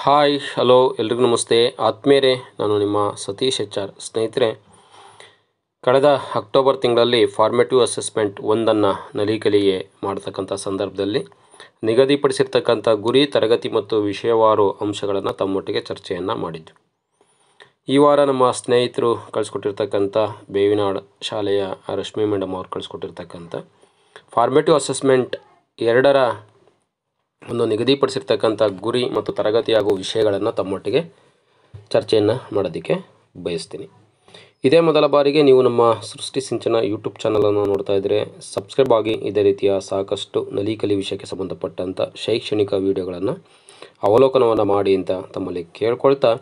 hi hello ಎಲ್ರಿಗೂ ನಮಸ್ತೆ ಆತ್ಮೇರೆ ನಾನು ನಿಮ್ಮ ಸತೀಶ್ ಎಚ್ ಆರ್ ಸ್ನೇಹಿತರೆ ಕಳೆದ ಅಕ್ಟೋಬರ್ ತಿಂಗಳಲ್ಲಿ ಫಾರ್ಮೇಟಿವ್ ಅಸೆಸ್ಮೆಂಟ್ ಒಂದನ್ನು ನಲಿಕಲಿಗೆ ಮಾಡತಕ್ಕಂಥ ಸಂದರ್ಭದಲ್ಲಿ ನಿಗದಿಪಡಿಸಿರ್ತಕ್ಕಂಥ ಗುರಿ ತರಗತಿ ಮತ್ತು ವಿಷಯವಾರು ಅಂಶಗಳನ್ನು ತಮ್ಮೊಟ್ಟಿಗೆ ಚರ್ಚೆಯನ್ನು ಮಾಡಿದ್ದು ಈ ವಾರ ನಮ್ಮ ಸ್ನೇಹಿತರು ಕಳಿಸ್ಕೊಟ್ಟಿರ್ತಕ್ಕಂಥ ಬೇವಿನಾಡ್ ಶಾಲೆಯ ರಶ್ಮಿ ಮೇಡಮ್ ಅವರು ಕಳಿಸ್ಕೊಟ್ಟಿರ್ತಕ್ಕಂಥ ಫಾರ್ಮೇಟಿವ್ ಅಸೆಸ್ಮೆಂಟ್ ಎರಡರ ಒಂದು ನಿಗದಿಪಡಿಸಿರ್ತಕ್ಕಂಥ ಗುರಿ ಮತ್ತು ತರಗತಿಯಾಗುವ ವಿಷಯಗಳನ್ನು ತಮ್ಮೊಟ್ಟಿಗೆ ಚರ್ಚೆಯನ್ನು ಮಾಡೋದಕ್ಕೆ ಬಯಸ್ತೀನಿ ಇದೇ ಮೊದಲ ಬಾರಿಗೆ ನೀವು ನಮ್ಮ ಸೃಷ್ಟಿ ಸಿಂಚನ ಯೂಟ್ಯೂಬ್ ಚಾನಲನ್ನು ನೋಡ್ತಾ ಇದ್ದರೆ ಸಬ್ಸ್ಕ್ರೈಬ್ ಆಗಿ ಇದೇ ರೀತಿಯ ಸಾಕಷ್ಟು ನಲಿಕಲಿ ವಿಷಯಕ್ಕೆ ಸಂಬಂಧಪಟ್ಟಂಥ ಶೈಕ್ಷಣಿಕ ವಿಡಿಯೋಗಳನ್ನು ಅವಲೋಕನವನ್ನು ಮಾಡಿ ಅಂತ ತಮ್ಮಲ್ಲಿ ಕೇಳ್ಕೊಳ್ತಾ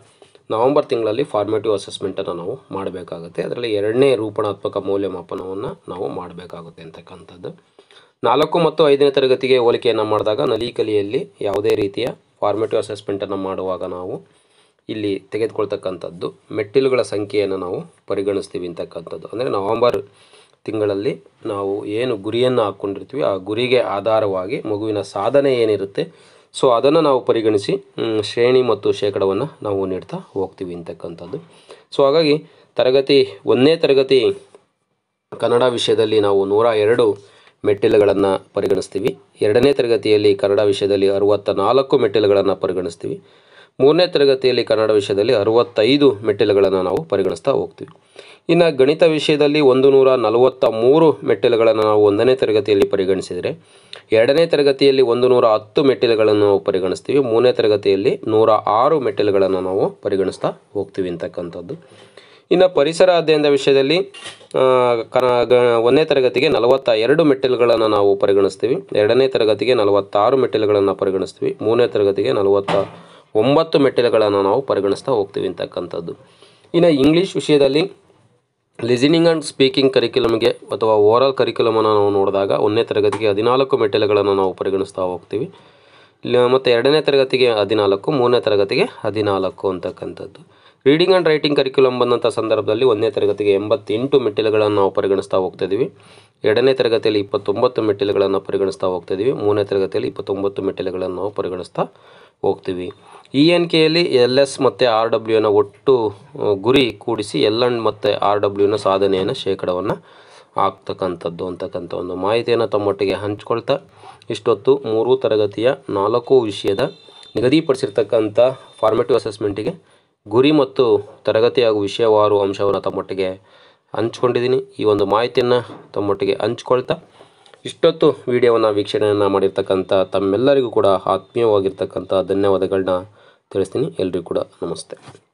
ನವಂಬರ್ ತಿಂಗಳಲ್ಲಿ ಫಾರ್ಮೇಟಿವ್ ಅಸೆಸ್ಮೆಂಟನ್ನು ನಾವು ಮಾಡಬೇಕಾಗುತ್ತೆ ಅದರಲ್ಲಿ ಎರಡನೇ ರೂಪಣಾತ್ಮಕ ಮೌಲ್ಯಮಾಪನವನ್ನು ನಾವು ಮಾಡಬೇಕಾಗುತ್ತೆ ಅಂತಕ್ಕಂಥದ್ದು ನಾಲ್ಕು ಮತ್ತು ಐದನೇ ತರಗತಿಗೆ ಹೋಲಿಕೆಯನ್ನು ಮಾಡಿದಾಗ ನಲಿ ಕಲಿಯಲ್ಲಿ ಯಾವುದೇ ರೀತಿಯ ಫಾರ್ಮೇಟಿವ್ ಅಸೆಸ್ಮೆಂಟನ್ನು ಮಾಡುವಾಗ ನಾವು ಇಲ್ಲಿ ತೆಗೆದುಕೊಳ್ತಕ್ಕಂಥದ್ದು ಮೆಟ್ಟಿಲುಗಳ ಸಂಖ್ಯೆಯನ್ನು ನಾವು ಪರಿಗಣಿಸ್ತೀವಿ ಅಂತಕ್ಕಂಥದ್ದು ಅಂದರೆ ನವಂಬರ್ ತಿಂಗಳಲ್ಲಿ ನಾವು ಏನು ಗುರಿಯನ್ನು ಹಾಕ್ಕೊಂಡಿರ್ತೀವಿ ಆ ಗುರಿಗೆ ಆಧಾರವಾಗಿ ಮಗುವಿನ ಸಾಧನೆ ಏನಿರುತ್ತೆ ಸೊ ಅದನ್ನು ನಾವು ಪರಿಗಣಿಸಿ ಶ್ರೇಣಿ ಮತ್ತು ಶೇಕಡವನ್ನು ನಾವು ನೀಡ್ತಾ ಹೋಗ್ತೀವಿ ಅಂತಕ್ಕಂಥದ್ದು ಸೊ ಹಾಗಾಗಿ ತರಗತಿ ಒಂದನೇ ತರಗತಿ ಕನ್ನಡ ವಿಷಯದಲ್ಲಿ ನಾವು ನೂರ ಎರಡು ಮೆಟ್ಟಿಲುಗಳನ್ನು ಪರಿಗಣಿಸ್ತೀವಿ ಎರಡನೇ ತರಗತಿಯಲ್ಲಿ ಕನ್ನಡ ವಿಷಯದಲ್ಲಿ ಅರುವತ್ತ ನಾಲ್ಕು ಮೆಟ್ಟಿಲುಗಳನ್ನು ಪರಿಗಣಿಸ್ತೀವಿ ಮೂರನೇ ತರಗತಿಯಲ್ಲಿ ಕನ್ನಡ ವಿಷಯದಲ್ಲಿ ಅರುವತ್ತೈದು ಮೆಟ್ಟಿಲುಗಳನ್ನು ನಾವು ಪರಿಗಣಿಸ್ತಾ ಹೋಗ್ತೀವಿ ಇನ್ನು ಗಣಿತ ವಿಷಯದಲ್ಲಿ ಒಂದು ನೂರ ನಲವತ್ತ ಮೂರು ಮೆಟ್ಟಿಲುಗಳನ್ನು ನಾವು ಒಂದನೇ ತರಗತಿಯಲ್ಲಿ ಪರಿಗಣಿಸಿದರೆ ಎರಡನೇ ತರಗತಿಯಲ್ಲಿ ಒಂದು ನೂರ ಹತ್ತು ಮೆಟ್ಟಿಲುಗಳನ್ನು ನಾವು ಪರಿಗಣಿಸ್ತೀವಿ ಮೂರನೇ ತರಗತಿಯಲ್ಲಿ ನೂರ ಆರು ಮೆಟ್ಟಿಲುಗಳನ್ನು ನಾವು ಪರಿಗಣಿಸ್ತಾ ಹೋಗ್ತೀವಿ ಅಂತಕ್ಕಂಥದ್ದು ಇನ್ನು ಪರಿಸರ ಅಧ್ಯಯನದ ವಿಷಯದಲ್ಲಿ ಒಂದನೇ ತರಗತಿಗೆ ನಲವತ್ತ ಎರಡು ಮೆಟ್ಟಿಲುಗಳನ್ನು ನಾವು ಪರಿಗಣಿಸ್ತೀವಿ ಎರಡನೇ ತರಗತಿಗೆ ನಲವತ್ತಾರು ಮೆಟ್ಟಿಲುಗಳನ್ನು ಪರಿಗಣಿಸ್ತೀವಿ ಮೂರನೇ ತರಗತಿಗೆ ನಲವತ್ತ ಒಂಬತ್ತು ಮೆಟ್ಟಿಲುಗಳನ್ನು ನಾವು ಪರಿಗಣಿಸ್ತಾ ಹೋಗ್ತೀವಿ ಅಂತಕ್ಕಂಥದ್ದು ಇನ್ನು ಇಂಗ್ಲೀಷ್ ವಿಷಯದಲ್ಲಿ ಲಿಸನಿಂಗ್ ಆ್ಯಂಡ್ ಸ್ಪೀಕಿಂಗ್ ಕರಿಕ್ಯುಲಮ್ಗೆ ಅಥವಾ ಓವರಾಲ್ ಕರಿಕ್ಯುಲಮನ್ನು ನಾವು ನೋಡಿದಾಗ ಒಂದನೇ ತರಗತಿಗೆ ಹದಿನಾಲ್ಕು ಮೆಟ್ಟಿಲುಗಳನ್ನು ನಾವು ಪರಿಗಣಿಸ್ತಾ ಹೋಗ್ತೀವಿ ಮತ್ತು ಎರಡನೇ ತರಗತಿಗೆ ಹದಿನಾಲ್ಕು ಮೂರನೇ ತರಗತಿಗೆ ಹದಿನಾಲ್ಕು ಅಂತಕ್ಕಂಥದ್ದು ರೀಡಿಂಗ್ ಆ್ಯಂಡ್ ರೈಟಿಂಗ್ ಕರಿಕ್ಯುಲಮ್ ಬಂದಂಥ ಸಂದರ್ಭದಲ್ಲಿ ಒಂದನೇ ತರಗತಿಗೆ ಎಂಬತ್ತೆಂಟು ಮೆಟ್ಟಿಲುಗಳನ್ನು ನಾವು ಪರಿಗಣಿಸ್ತಾ ಹೋಗ್ತಾ ಇದ್ದೀವಿ ಎರಡನೇ ತರಗತಿಯಲ್ಲಿ ಇಪ್ಪತ್ತೊಂಬತ್ತು ಮೆಟ್ಟಿಲುಗಳನ್ನು ಪರಿಗಣಿಸ್ತಾ ಹೋಗ್ತಾ ಮೂರನೇ ತರಗತಿಯಲ್ಲಿ ಇಪ್ಪತ್ತೊಂಬತ್ತು ಮೆಟ್ಟಿಲುಗಳನ್ನು ನಾವು ಪರಿಗಣಿಸ್ತಾ ಹೋಗ್ತೀವಿ ಇ e ಎನ್ ಕೆಯಲ್ಲಿ ಎಲ್ ಎಸ್ ಮತ್ತು ಆರ್ ಡಬ್ಲ್ಯೂನ ಒಟ್ಟು ಗುರಿ ಕೂಡಿಸಿ ಎಲ್ ಅಂಡ್ ಮತ್ತು ಆರ್ ಡಬ್ಲ್ಯೂನ ಸಾಧನೆಯನ್ನು ಶೇಕಡವನ್ನು ಆಗ್ತಕ್ಕಂಥದ್ದು ಅಂತಕ್ಕಂಥ ಒಂದು ಮಾಹಿತಿಯನ್ನು ತಮ್ಮೊಟ್ಟಿಗೆ ಹಂಚ್ಕೊಳ್ತಾ ಇಷ್ಟೊತ್ತು ಮೂರೂ ತರಗತಿಯ ನಾಲ್ಕು ವಿಷಯದ ನಿಗದಿಪಡಿಸಿರ್ತಕ್ಕಂಥ ಫಾರ್ಮೇಟಿವ್ ಅಸೆಸ್ಮೆಂಟಿಗೆ ಗುರಿ ಮತ್ತು ತರಗತಿ ಹಾಗೂ ವಿಷಯವಾರು ಅಂಶವನ್ನು ತಮ್ಮೊಟ್ಟಿಗೆ ಹಂಚ್ಕೊಂಡಿದ್ದೀನಿ ಈ ಒಂದು ಮಾಹಿತಿಯನ್ನು ತಮ್ಮೊಟ್ಟಿಗೆ ಹಂಚ್ಕೊಳ್ತಾ ಇಷ್ಟೊತ್ತು ವಿಡಿಯೋವನ್ನು ವೀಕ್ಷಣೆಯನ್ನು ಮಾಡಿರ್ತಕ್ಕಂಥ ತಮ್ಮೆಲ್ಲರಿಗೂ ಕೂಡ ಆತ್ಮೀಯವಾಗಿರ್ತಕ್ಕಂಥ ಧನ್ಯವಾದಗಳನ್ನ ತಿಳಿಸ್ತೀನಿ ಎಲ್ರಿಗೂ ಕೂಡ ನಮಸ್ತೆ